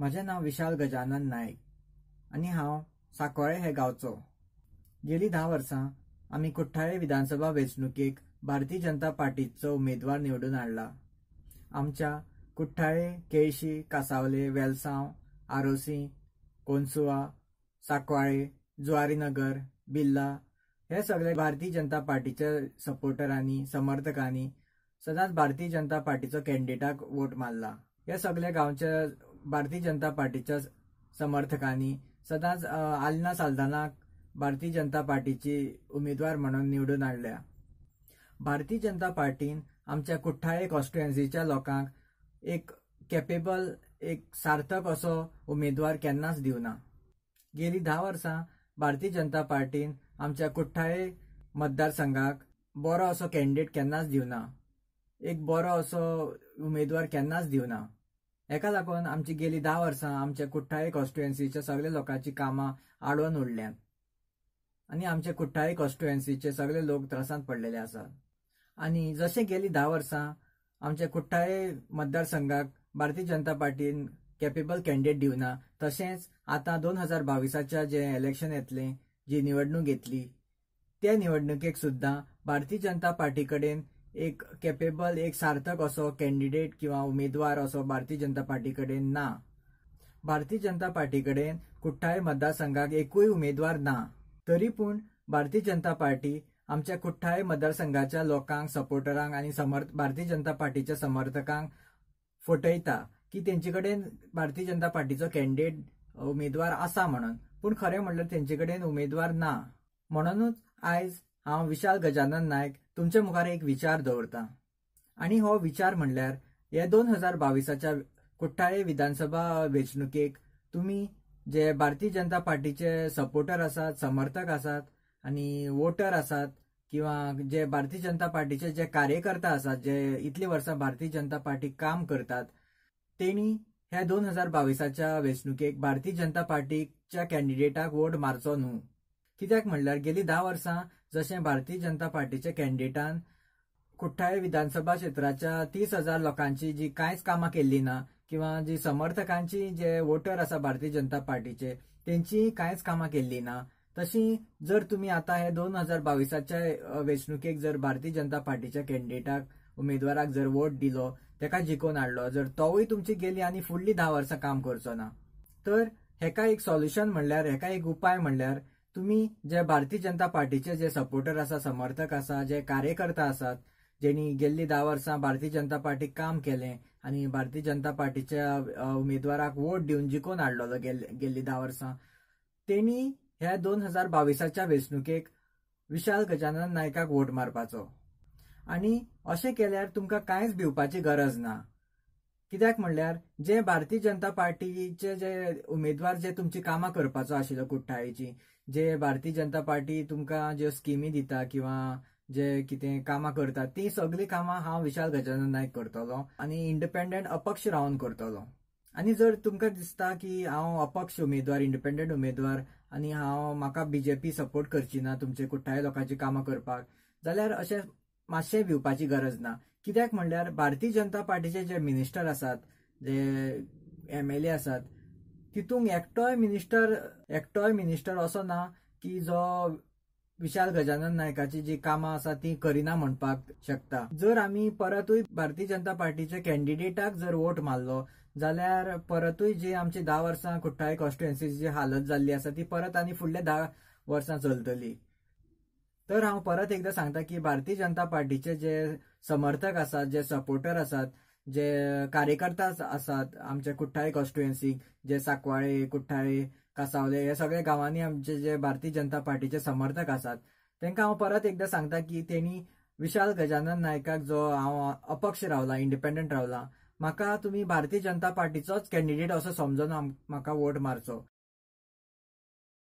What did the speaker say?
माझे नाव विशाल गजानन नायक आणि हांव साकोळे हे गावचो गेली दहा वर्सां आम्ही कुठ्ठाळे विधानसभा वेचणुकेक भारतीय जनता पार्टीचो उमेदवार निवडून हाडला आमच्या कुठ्ठाळे केळशी कासावले वेलसांव आरोसी कोनसुवा साकवाळे जुवारीनगर बिल्ला हे सगळे भारतीय जनता पार्टीच्या सपोर्टरांनी समर्थकांनी सदांच भारतीय जनता पार्टीचो कॅन्डिडेटाक वोट मारला हे सगळे गांवच्या भारतीय जनता पार्टीच्या समर्थकांनी सदांच आलना साल्दानाक भारतीय जनता पार्टीची उमेदवार म्हणून निवडून हाडल्या भारतीय जनता पार्टीन आमच्या कुठ्ठाळे कॉन्स्टिट्युएन्सीच्या लोकांक एक कॅपेबल एक सार्थक असो उमेदवार केन्नाच दिवना गेली धा वर्सां भारतीय जनता पार्टीन आमच्या कुठ्ठाळे मतदारसंघाक बरो असो कॅन्डिडेट केन्नाच दिवना एक बरो असो उमेदवार केन्नाच दिवना हेका लागून आमची गेली दहा वर्सां आमच्या कुठ्ठाळी कॉन्स्टिट्युएन्सीच्या सगळे लोकांची कामां आडवून उरल्यात आणि आमचे कुठ्ठाळी कॉन्स्टिट्युएन्सीचे सगळे लोक त्रासात पडलेले आसात आणि जशें गेली दहा वर्सां आमच्या कुठ्ठाळे मतदारसंघात भारतीय जनता पार्टीन कॅपेबल कॅन्डिडेट दिवना तसेच आता दोन हजार बावीसाच्या जे इलेक्शन येतले जी निवडणूक घेतली त्या निवडणुकेक सुद्धा भारतीय जनता पार्टी कडेन एक कॅपेबल एक सार्थक असो कॅन्डिडेट किंवा उमेदवार असो भारतीय जनता पार्टी कडेन ना भारतीय जनता पार्टी कडेन कुठ्ठाळे मतदारसंघाक एकूय उमेदवार ना तरी पूण भारतीय जनता पार्टी आमच्या कुठ्ठाळे मतदारसंघाच्या लोकांक सपोर्टरांक आणि समर्थ भारतीय जनता पार्टीच्या समर्थकांक फटयता की तेंचे कडेन भारतीय जनता पार्टीचो कॅन्डिडेट उमेदवार असा म्हणून पूण खरे म्हणल्यार तेंचे कडेन उमेदवार ना म्हणूनच आज हांव विशाल गजानन नायक तुमच्या मुखार एक विचार दवरता आणि हो विचार म्हणल्यार हे दोन हजार बावीसाच्या कुट्टाळे विधानसभा वेंचणुकेक तुम्ही जे भारतीय जनता पार्टीचे सपोर्टर आसात समर्थक आसात आणि वोटर आसात किंवा जे भारतीय जनता पार्टीचे जे कार्यकर्ता आसात जे इतली वर्सां भारतीय जनता पार्टी काम करतात तेणी ह्या दोन हजार बावीसाच्या वेंचणुकेक भारतीय जनता पार्टीच्या कॅन्डिडेटाक वोट मारचो न्हू कित्याक म्हणल्यार गेलीं धा वर्सां जसे भारतीय जनता पार्टीच्या कॅन्डिडेटान कुठ्ठाळे विधानसभा क्षेत्राच्या तीस हजार लोकांची जी कांयच कामां केली ना किंवा जी समर्थकांची जे वोटर असा भारतीय जनता पार्टीचे त्यांची कांयच कामां केली ना तशी जर तुम्ही आता हे दोन हजार बावीसाच्या वेचणुकेक जर भारतीय जनता पार्टीच्या कॅन्डिडेटाक उमेदवाराक जर वोट दिलो तेका जिकोन हाडलो जर तोवूय तुमची गेली आणि फुडली धा वर्सां काम करचो ना तर हेका एक सोल्युशन म्हणल्यार हेका एक उपाय म्हणल्यार तुम्ही जे भारतीय जनता पार्टीचे जे सपोर्टर असा समर्थक असा जे कार्यकर्ता आसात ज्यांनी गेल्ली दहा वर्सां भारतीय जनता पार्टीक काम केले आणि भारतीय जनता पार्टीच्या उमेदवाराक वोट देऊन जिखून हाडलेलो गेल्ली दहा वर्सां त्यांनी ह्या दोन हजार बावीसच्या वेचणुकेक विशाल गजानन नायकाक वोट मारपाचो आणि असे केल्यार तुमकां कांयच भिवपाची गरज ना कित्याक म्हणल्यार जे भारतीय जनता पार्टीचे जे उमेदवार जे तुमची कामां करपाचो आशिल्लो कुठ्ठाळेची जे भारतीय जनता पार्टी तुमकां ज्यो स्किमी दिता किंवा जे कितें कामां करता ती सगळीं कामां हांव विशाल गजानन नायक करतलो आनी इंडिपेंडंट अपक्ष रावन करतलो आनी जर तुमकां दिसता की हांव अपक्ष उमेदवार इंडिपेंडंट उमेदवार आनी हांव म्हाका बीजेपी सपोर्ट करची ना तुमचे कुठ्ठाळे लोकांची कामां करपाक जाल्यार अशें मातशें भिवपाची गरज ना कित्याक म्हणल्यार भारतीय जनता पार्टीचे जे मिनिस्टर आसात जे एम एल ए आसात तितूंत एकटोय मिनिस्टर एकटोय मिनिस्टर असो ना की जो विशाल गजानन नायकाची जी कामां आसा ती करिना म्हणपाक शकता जर आमी परतूय भारतीय जनता पार्टीच्या कॅन्डिडेटाक जर वोट मारलो जाल्यार परतूय जी आमची धा वर्सां कुठ्ठाळी कॉन्स्टिट्युएन्सी जी हालत जाल्ली आसा ती परत आनी फुडल्या धा वर्सां चलतली तर हांव परत एकदा सांगता की भारतीय जनता पार्टीचे जे समर्थक आसात जे सपोर्टर आसात जे कार्यकर्ता आसात आमच्या कुठ्ठाळे कॉन्स्टिट्युएन्सीक जे साकवाळे कुठ्ठाळे कासावले हे सगळे गावांनी आमचे जे भारतीय जनता पार्टीचे समर्थक आसात तांकां हांव परत एकदां सांगता की त्यांनी विशाल गजानन नायकाक जो हांव अपक्ष रावला इंडिपेंडंट रावला म्हाका तुम्ही भारतीय जनता पार्टीचोच कॅन्डिडेट असो समजून वोट मारचो